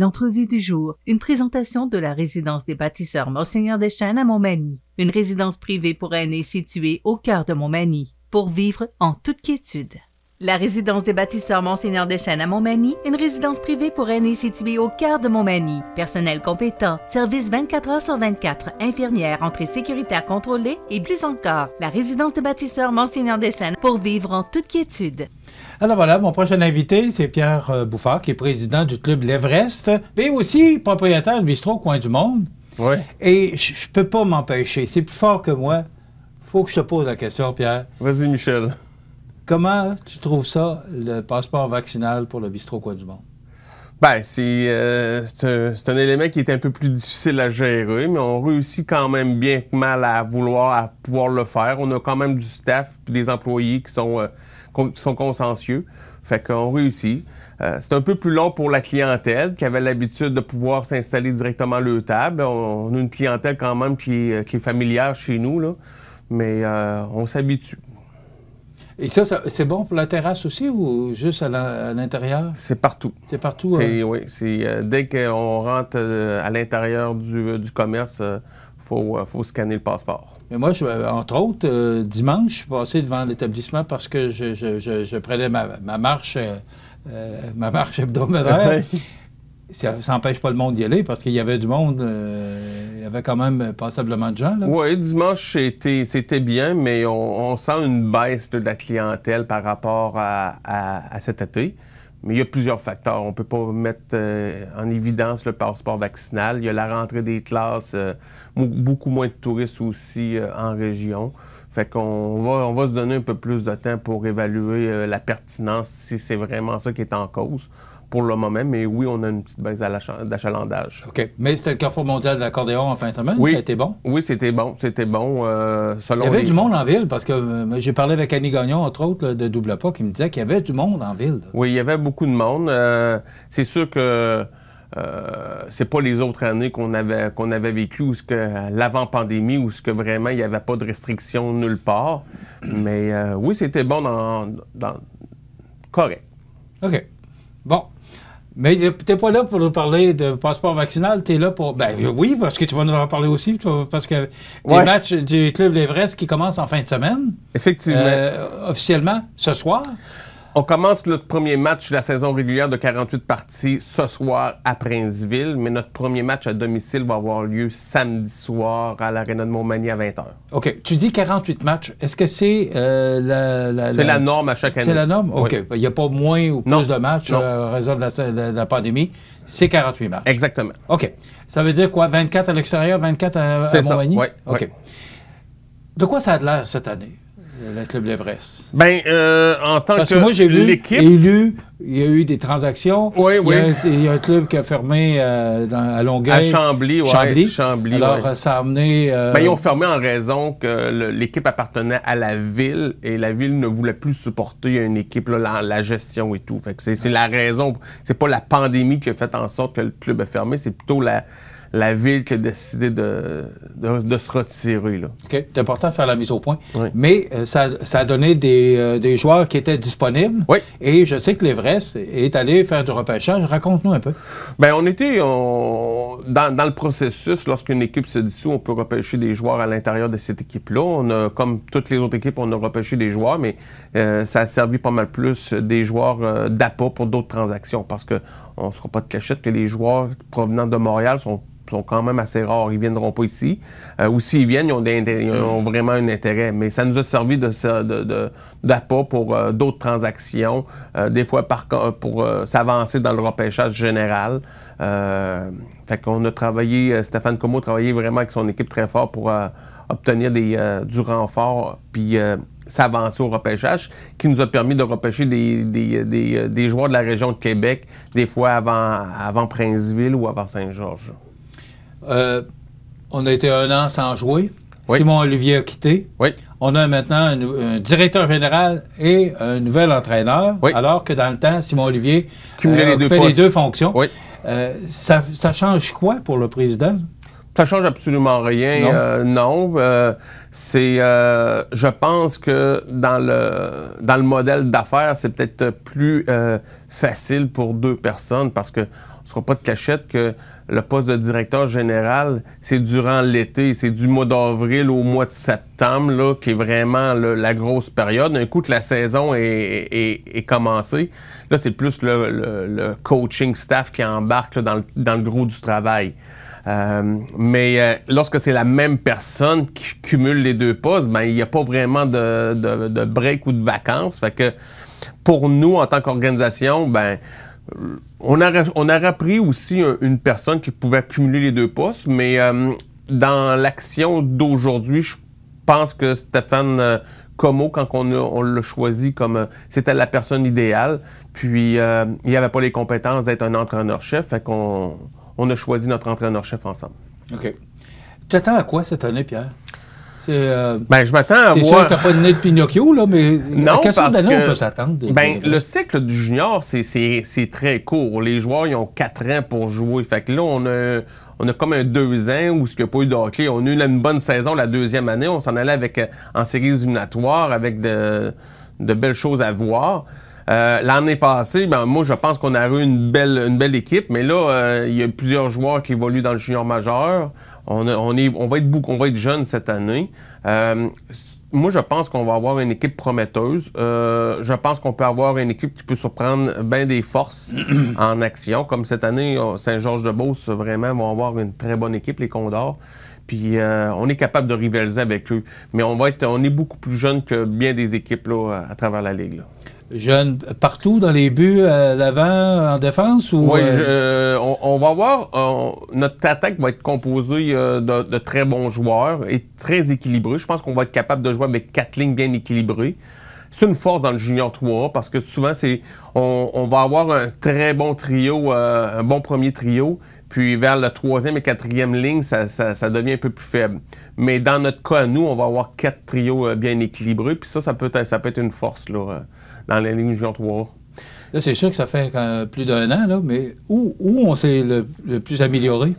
L'entrevue du jour, une présentation de la résidence des bâtisseurs Monseigneur Chênes à Montmagny, une résidence privée pour aînés située au cœur de Montmagny, pour vivre en toute quiétude. La résidence des bâtisseurs Monseigneur Chênes à Montmagny, une résidence privée pour aînés située au cœur de Montmagny. Personnel compétent, service 24 heures sur 24, infirmière, entrée sécuritaire contrôlée et plus encore. La résidence des bâtisseurs Monseigneur Chênes pour vivre en toute quiétude. Alors voilà, mon prochain invité, c'est Pierre euh, Bouffard, qui est président du club L'Everest, mais aussi propriétaire du bistrot Coin du Monde. Oui. Et je peux pas m'empêcher, c'est plus fort que moi. Faut que je te pose la question, Pierre. Vas-y, Michel. Comment tu trouves ça, le passeport vaccinal pour le bistrot Quoi du Monde? Ben, euh, c'est, un, élément qui est un peu plus difficile à gérer, mais on réussit quand même bien que mal à vouloir pouvoir le faire. On a quand même du staff et des employés qui sont, euh, qui sont consciencieux. Fait qu'on réussit. Euh, c'est un peu plus long pour la clientèle qui avait l'habitude de pouvoir s'installer directement à table. On, a une clientèle quand même qui, qui est familière chez nous, là, mais on s'habitue. Et ça, c'est bon pour la terrasse aussi ou juste à l'intérieur? C'est partout. C'est partout. Hein? Oui, euh, dès qu'on rentre euh, à l'intérieur du, euh, commerce, il faut, scanner le passeport. Mais moi, entre autres, dimanche, je suis passé devant l'établissement parce que je, prenais ma, marche. ma marche hebdomadaire. ça n'empêche pas le monde d'y aller parce qu'il y avait du monde, euh, il y avait quand même passablement de gens. Oui, dimanche, c'était bien, mais on, sent une baisse de la clientèle par rapport à, cet été. Mais il y a plusieurs facteurs. On ne peut pas mettre euh, en évidence le passeport vaccinal. Il y a la rentrée des classes, euh, beaucoup moins de touristes aussi en région. Fait qu'on va, on va se donner un peu plus de temps pour évaluer la pertinence si c'est vraiment ça qui est en cause pour le moment, mais oui, on a une petite baisse d'achalandage. OK. Mais c'était le Carrefour mondial de l'accordéon en fin de semaine? Oui. Ça a été bon? Oui, c'était bon. C'était bon. Euh, il y avait du monde en ville, parce que euh, j'ai parlé avec Annie Gagnon, entre autres, de Double Pas, qui me disait qu'il y avait du monde en ville. Oui, il y avait beaucoup de monde. Euh, c'est sûr que euh, c'est pas les autres années qu'on avait qu'on avait vécu ou ce que l'avant pandémie ou ce que vraiment il n'y avait pas de restrictions nulle part. Mais oui, c'était bon dans, dans correct. OK. Bon, mais t'es pas là pour nous parler de passeport vaccinal, t'es là pour. Ben oui, parce que tu vas nous en parler aussi, parce que les matchs du Club L'Everest qui commencent en fin de semaine. Effectivement. Euh, officiellement, ce soir. On commence notre premier match de la saison régulière de 48 parties ce soir à Princeville, mais notre premier match à domicile va avoir lieu samedi soir à l'Arena de Montmagny à 20h. OK. Tu dis 48 matchs. Est-ce que c'est euh, la, norme à chaque année. C'est la norme? OK. Il n'y a pas moins ou plus de matchs au euh, raison de la, pandémie. C'est 48 matchs. Exactement. OK. Ça veut dire quoi? 24 à l'extérieur, 24 à, à Montmagny? Ça. Oui. OK. De quoi ça a l'air cette année? le Club Bien, euh, en tant que, moi, j'ai vu, élu, il y a eu des transactions. Oui, oui. Il y a, un club qui a fermé euh, dans, à Longueuil. À Chambly, oui. Chambly. Alors, ça a amené... Euh, ben, ils ont fermé en raison que l'équipe appartenait à la ville et la ville ne voulait plus supporter une équipe, là, la, gestion et tout. Fait que c'est la raison. C'est pas la pandémie qui a fait en sorte que le club a fermé, c'est plutôt la la ville qui a décidé de, se retirer. Là. OK. C'est important de faire la mise au point. Mais euh, ça, a donné euh, des, joueurs qui étaient disponibles. Oui. Et je sais que l'Everest est allé faire du repêchage. Raconte-nous un peu. Bien, on était dans, le processus. Lorsqu'une équipe se dissout, on peut repêcher des joueurs à l'intérieur de cette équipe-là. On a, comme toutes les autres équipes, on a repêché des joueurs, mais euh, ça a servi pas mal plus des joueurs d'appât pour d'autres transactions parce qu'on ne sera pas de cachette que les joueurs provenant de Montréal sont sont quand même assez rares. Ils viendront pas ici. Euh, ou s'ils viennent, ils ont, mm. vraiment un intérêt. Mais ça nous a servi de, d'appât pour euh, d'autres transactions, euh, des fois pour s'avancer dans le repêchage général. fait qu'on a travaillé, Stéphane Como a travaillé vraiment avec son équipe très fort pour obtenir du renfort, puis s'avancer au repêchage, qui nous a permis de repêcher des, joueurs de la région de Québec, des fois avant Princeville ou avant Saint-Georges. Euh, on a été un an sans jouer. Simon Olivier a quitté. Oui. On a maintenant un, directeur général et un nouvel entraîneur, alors que dans le temps, Simon Olivier cumulait euh, les, deux fonctions. Euh, ça, change quoi pour le président? Ça change absolument rien. Non, c'est, je pense que dans le dans le modèle d'affaires, c'est peut-être plus facile pour deux personnes parce que ne sera pas de cachette que le poste de directeur général, c'est durant l'été, c'est du mois d'avril au mois de septembre, là, qui est vraiment la grosse période. Un coup que la saison est, commencée, là, c'est plus le, coaching staff qui embarque dans, le, dans, gros du travail. Euh, mais euh, lorsque c'est la même personne qui cumule les deux postes, ben, il n'y a pas vraiment de, break ou de vacances. Fait que pour nous, en tant qu'organisation, ben, euh, on a, on repris aussi une personne qui pouvait accumuler les deux postes, mais euh, dans l'action d'aujourd'hui, je pense que Stéphane euh, Como, quand on, on l'a choisi comme c'était la personne idéale, puis il il avait pas les compétences d'être un entraîneur-chef, fait qu'on on a choisi notre entraîneur-chef ensemble. OK. Tu attends à quoi cette année, Pierre? Euh, ben, je m'attends à voir. Tu n'as pas de nez de Pinocchio, là, mais non, à que... on peut s'attendre? Ben, le cycle du junior, c'est très court. Les joueurs, ils ont quatre ans pour jouer. Fait que là, on a, on a comme un deux ans où ce qu'il n'y a pas eu de On a eu une bonne saison la deuxième année. On s'en allait avec, euh, en séries éliminatoires avec de belles choses à voir. Euh, l'année passée, ben, moi, je pense qu'on a eu une belle, équipe, mais là, euh, il y a plusieurs joueurs qui évoluent dans le junior majeur. On, va être on va être jeune cette année. Euh, moi, je pense qu'on va avoir une équipe prometteuse. je pense qu'on peut avoir une équipe qui peut surprendre bien des forces en action. Comme cette année, Saint-Georges-de-Beauce, vraiment, vont avoir une très bonne équipe, les Condors puis on est capable de rivaliser avec eux. Mais on va être, est beaucoup plus jeune que bien des équipes à travers la ligue. Jeune partout dans les buts, à euh, l'avant, en défense? Ou, oui, euh, euh, on, va voir. notre attaque va être composée de, très bons joueurs et très équilibrés. Je pense qu'on va être capable de jouer avec quatre lignes bien équilibrées. C'est une force dans le Junior 3 parce que souvent, c'est on, va avoir un très bon trio, un bon premier trio puis vers la troisième et quatrième ligne, ça, devient un peu plus faible. Mais dans notre cas, nous, on va avoir quatre trios euh, bien équilibrés. Puis ça, ça peut être, ça peut être une force là, euh, dans lignes lignes junior 3 Là, c'est sûr que ça fait plus d'un an, là, mais où, on s'est le plus amélioré?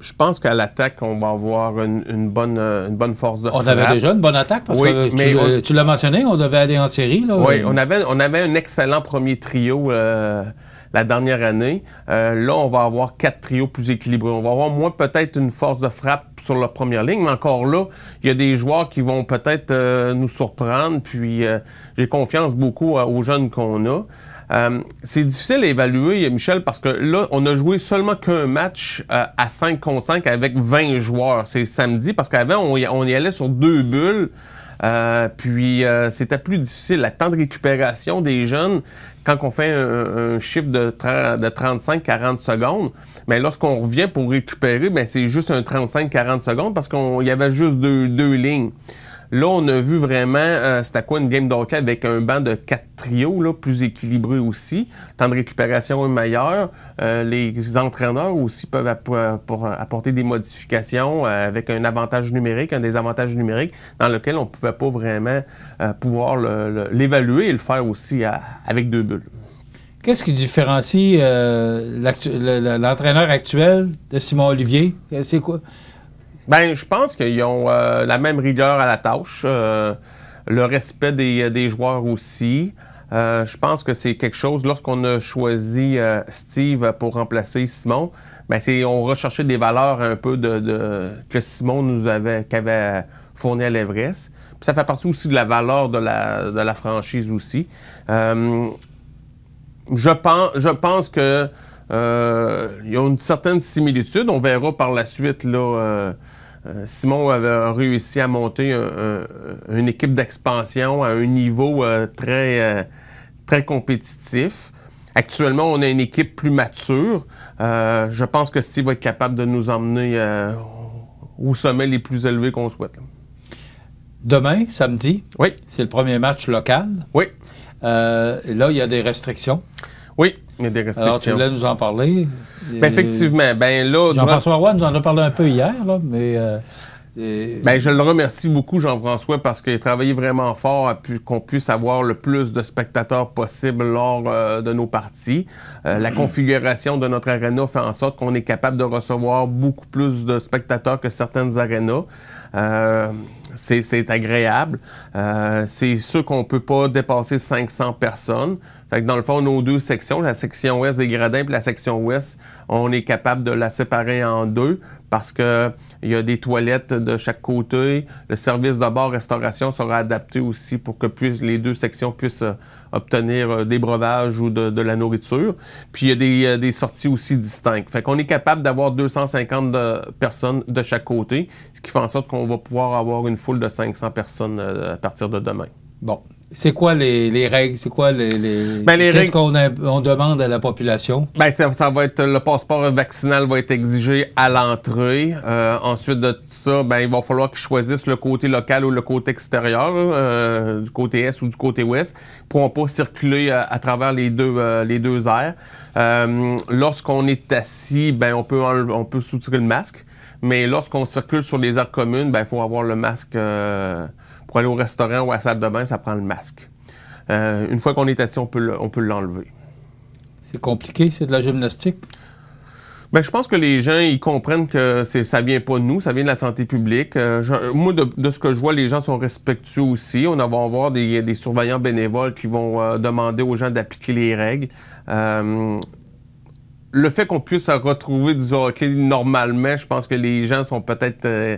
je pense qu'à l'attaque, on va avoir une, bonne, euh, une bonne force de frappe. On avait déjà une bonne attaque parce que tu, l'as mentionné, on devait aller en série. Là, oui, on avait, on avait un excellent premier trio euh, la dernière année. Euh, là, on va avoir quatre trios plus équilibrés. On va avoir moins peut-être une force de frappe sur la première ligne, mais encore là, il y a des joueurs qui vont peut-être nous surprendre. Puis j'ai confiance beaucoup aux jeunes qu'on a. Euh, c'est difficile à évaluer, Michel, parce que là, on a joué seulement qu'un match euh, à 5 contre 5 avec 20 joueurs. C'est samedi, parce qu'avant, on, y allait sur deux bulles. Euh, puis c'était plus difficile. La temps de récupération des jeunes, quand on fait un, chiffre de, de 35-40 secondes, mais lorsqu'on revient pour récupérer, ben, c'est juste un 35-40 secondes parce qu'il y avait juste deux lignes. Là, on a vu vraiment, euh, c'était quoi une game d'hockey avec un banc de quatre trios, plus équilibré aussi. temps de récupération est meilleur. Euh, les entraîneurs aussi peuvent apporter des modifications euh, avec un avantage numérique, un désavantage numérique, dans lequel on ne pouvait pas vraiment pouvoir l'évaluer et le faire aussi avec deux bulles. Qu'est-ce qui différencie l'entraîneur actuel de Simon Olivier? C'est quoi? Ben, je pense qu'ils ont euh, la même rigueur à la tâche, euh, le respect des, euh, joueurs aussi. je pense que c'est quelque chose, lorsqu'on a choisi Steve pour remplacer Simon, ben c'est, on recherchait des valeurs un peu de, que Simon nous avait, qu'avait fourni à l'Everest. ça fait partie aussi de la valeur de la, franchise aussi. je, pense, je pense que euh, y a une certaine similitude. On verra par la suite euh, euh, Simon a réussi à monter une équipe d'expansion à un niveau très, très compétitif. Actuellement, on a une équipe plus mature. je pense que Steve va être capable de nous emmener au sommet les plus élevés qu'on souhaite. Demain, samedi, oui. c'est le premier match local. Oui. là, il y a des restrictions. Oui, tu voulais nous en parler? Ben, effectivement. Ben, Jean-François Roy nous en a parlé un peu hier, mais... Euh, ben, je le remercie beaucoup, Jean-François, parce qu'il a travaillé vraiment fort à qu'on puisse avoir le plus de spectateurs possible lors euh, de nos parties. Euh, la configuration de notre aréna fait en sorte qu'on est capable de recevoir beaucoup plus de spectateurs que certaines arénas c'est agréable. Euh, c'est sûr qu'on peut pas dépasser 500 personnes. Fait dans le fond, nos deux sections, la section ouest des gradins et la section ouest, on est capable de la séparer en deux parce que il y a des toilettes de chaque côté. Le service de bord restauration sera adapté aussi pour que plus, les deux sections puissent euh, obtenir euh, des breuvages ou de, la nourriture. Puis il y a des, sorties aussi distinctes. Fait qu'on est capable d'avoir 250 personnes de chaque côté, ce qui fait en sorte qu'on va pouvoir avoir une foule de 500 personnes euh, à partir de demain. Bon. C'est quoi les, règles? C'est quoi les. les... Ben, qu'est-ce qu'on on demande à la population? Ben, ça, va être. Le passeport vaccinal va être exigé à l'entrée. Euh, ensuite de ça, ben, il va falloir qu'ils choisissent le côté local ou le côté extérieur, euh, du côté est ou du côté ouest. pour ne pas circuler à, travers les deux, les deux aires. Lorsqu'on est assis, ben, on peut, on peut soutirer le masque. Mais lorsqu'on circule sur les arts communes, il ben, faut avoir le masque. Euh, pour aller au restaurant ou à la salle de bain, ça prend le masque. Euh, une fois qu'on est assis, on peut l'enlever. C'est compliqué, c'est de la gymnastique? Ben je pense que les gens, ils comprennent que ça vient pas de nous, ça vient de la santé publique. Euh, moi, de, ce que je vois, les gens sont respectueux aussi. On va avoir des, surveillants bénévoles qui vont demander aux gens d'appliquer les règles le fait qu'on puisse retrouver du hockey normalement, je pense que les gens sont peut-être euh,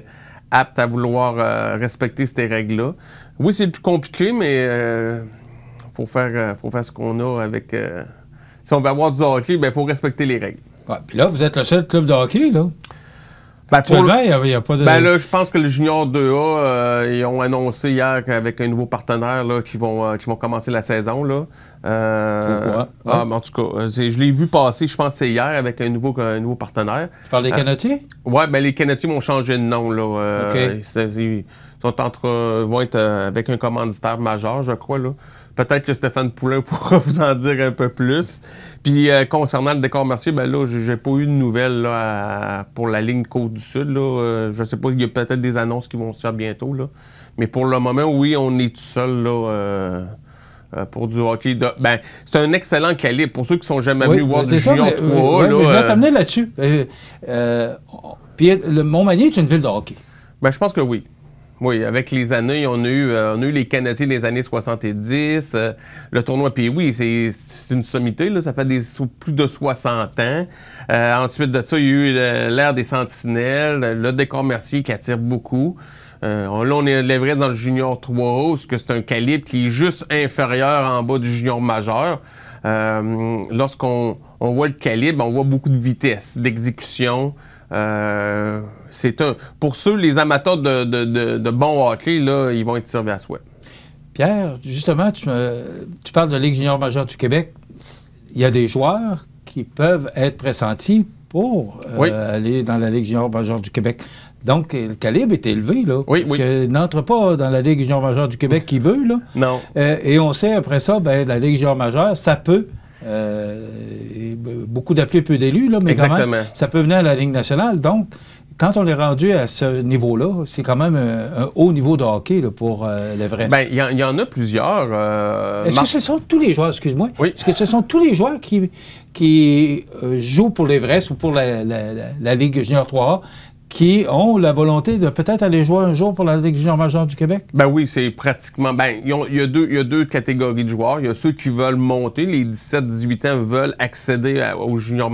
aptes à vouloir euh, respecter ces règles-là. Oui, c'est plus compliqué, mais euh, faut faire, faut faire ce qu'on a avec. si on veut avoir du hockey, il ben, faut respecter les règles. puis là, vous êtes le seul club de hockey, là. Ben là, je pense que le Junior 2A, euh, ils ont annoncé hier qu'avec un nouveau partenaire là, qui vont, euh, vont commencer la saison. Là. Euh, ah, ben, en tout cas, je l'ai vu passer, je pense, c'est hier avec un nouveau, nouveau partenaire. Tu parles des Canotiers? Oui, ben, les Canotiers vont changé de nom. Là, ils, sont entre, vont être avec un commanditaire majeur, je crois. Là. Peut-être que Stéphane Poulain pourra vous en dire un peu plus. Puis euh, concernant le décor mercier, ben là, j'ai pas eu de nouvelles pour la ligne Côte du Sud. Là. Euh, je sais pas, il y a peut-être des annonces qui vont se faire bientôt. Là. Mais pour le moment, oui, on est tout seul euh, pour du hockey. De... Ben, c'est un excellent calibre. Pour ceux qui sont jamais venus voir du Junior 3 là, je vais t'amener là-dessus. puis Montmagny est une ville de hockey. Ben, je pense que oui. Oui, avec les années, on a eu, euh, les Canadiens des années 70. Euh, le tournoi puis oui, c'est une sommité. ça fait des, plus de 60 ans. Euh, ensuite de ça, il y a eu l'ère des Sentinelles, le décor Mercier qui attire beaucoup. là, on est l'Everest dans le junior 3 parce que c'est un calibre qui est juste inférieur en bas du junior majeur. Lorsqu'on voit le calibre, on voit beaucoup de vitesse, d'exécution, euh, c'est pour ceux, les amateurs de, de, bon hockey, là, ils vont être servis à souhait. Pierre, justement, tu, tu parles de Ligue junior majeure du Québec. Il y a des joueurs qui peuvent être pressentis pour euh, aller dans la Ligue junior majeure du Québec. Donc, le calibre est élevé, là. Oui, parce qu'il n'entre pas dans la Ligue junior majeure du Québec qui veut, là. Non. Euh, et on sait, après ça, ben, la Ligue junior majeure, ça peut beaucoup d'appelés, peu d'élus, mais Quand ça peut venir à la Ligue nationale. Donc, quand on est rendu à ce niveau-là, c'est quand même un, haut niveau de hockey pour les euh, l'Everest. Bien, il y, en a plusieurs. Euh, est-ce que ce sont tous les joueurs, excuse-moi, est-ce que ce sont tous les joueurs qui, qui euh, jouent pour l'Everest ou pour la, la Ligue junior 3A qui ont la volonté de peut-être aller jouer un jour pour la Ligue junior majeure du Québec? Ben oui, c'est pratiquement. Ben, il y, a deux, deux catégories de joueurs. Il y a ceux qui veulent monter, les 17-18 ans veulent accéder au aux juniors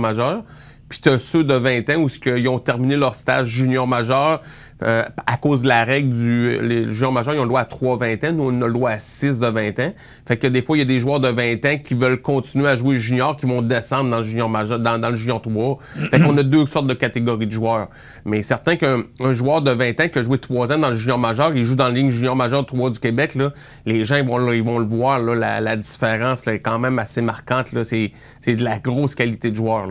Puis tu as ceux de 20 ans où ils ont terminé leur stage junior majeur, euh, à cause de la règle du. Les joueurs majeurs, ils ont une loi à 3-20 ans. Nous, on a le à 6 de 20 ans. Fait que des fois, il y a des joueurs de 20 ans qui veulent continuer à jouer junior, qui vont descendre dans le junior majeur, dans, le junior 3. Fait qu'on a deux sortes de catégories de joueurs. Mais certain qu'un joueur de 20 ans qui a joué 3 ans dans le junior majeur, il joue dans la ligne junior majeur 3 du Québec, les gens vont, vont le voir. la, différence est quand même assez marquante. C'est de la grosse qualité de joueur.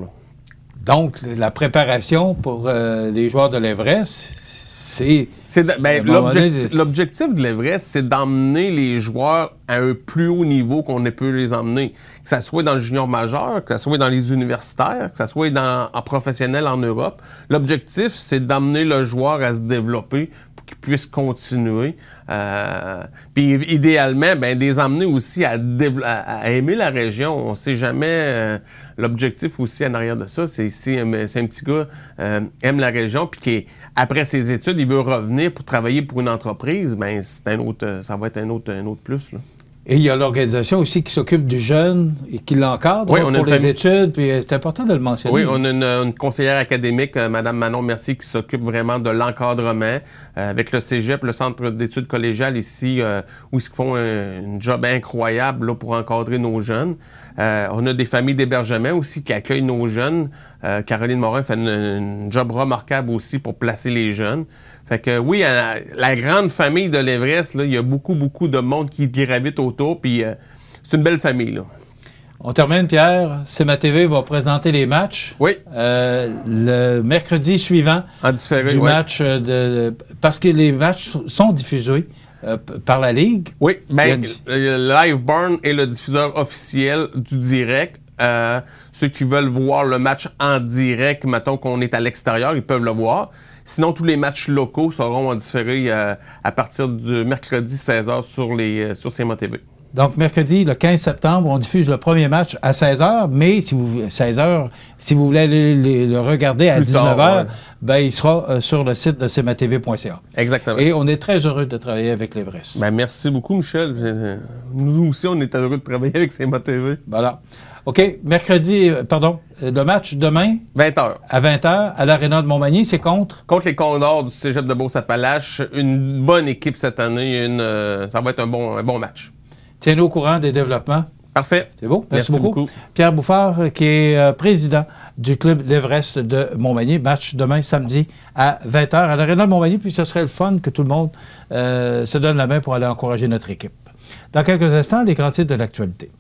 Donc, la préparation pour euh, les joueurs de l'Everest, ben, c'est. L'objectif de l'Everest, c'est d'amener les joueurs à un plus haut niveau qu'on ne peut les emmener. Que ce soit dans le junior majeur, que ce soit dans les universitaires, que ce soit dans, en professionnel en Europe. L'objectif, c'est d'amener le joueur à se développer qu'ils puissent continuer. Euh, puis idéalement, ben, des emmener aussi à, aimer la région. On ne sait jamais. Euh, l'objectif aussi en arrière de ça, c'est si un, un petit gars euh, aime la région, puis qui après ses études, il veut revenir pour travailler pour une entreprise, ben c'est un autre, ça va être un autre, un autre plus. Et il y a l'organisation aussi qui s'occupe du jeune et qui l'encadre oui, pour les études. Puis euh, c'est important de le mentionner. Oui, on a une, conseillère académique, euh, Mme Manon Mercier, qui s'occupe vraiment de l'encadrement euh, avec le Cégep, le Centre d'études collégiales ici, où ils font un, job incroyable pour encadrer nos jeunes. on a des familles d'hébergement aussi qui accueillent nos jeunes. Caroline Morin fait un job remarquable aussi pour placer les jeunes. Fait que oui, la, grande famille de l'Everest, il y a beaucoup, beaucoup de monde qui gravite autour puis euh, c'est une belle famille. On termine, Pierre. TV va présenter les matchs. Oui. Euh, le mercredi suivant du match euh, de, parce que les matchs sont diffusés par la Ligue. Oui, mais Liveburn est le diffuseur officiel du direct. ceux qui veulent voir le match en direct, mettons qu'on est à l'extérieur, ils peuvent le voir. Sinon, tous les matchs locaux seront en différé euh, à, partir du mercredi 16h sur, les, euh, sur CMA TV. Donc, mercredi, le 15 septembre, on diffuse le premier match à 16h, mais si vous, 16h, si vous voulez le, regarder à 19h, ben, il sera euh, sur le site de cmatv.ca. Exactement. Et on est très heureux de travailler avec l'Everest. Ben, merci beaucoup, Michel. Nous aussi, on est heureux de travailler avec CMATV. Voilà. OK, mercredi, euh, pardon, euh, le match demain. 20h. À 20h, à l'Arena de Montmagny, c'est contre? Contre les Condors du cégep de Beauce-Appalaches. Une bonne équipe cette année. Euh, ça va être un bon, bon match. Tiens-nous au courant des développements. Parfait. C'est beau. Merci, beaucoup. Pierre Bouffard, qui est président du club l'Everest de Montmagny. Match demain samedi à 20h à l'Arena de Montmagny. Puis ce serait le fun que tout le monde se donne la main pour aller encourager notre équipe. Dans quelques instants, les grands titres de l'actualité.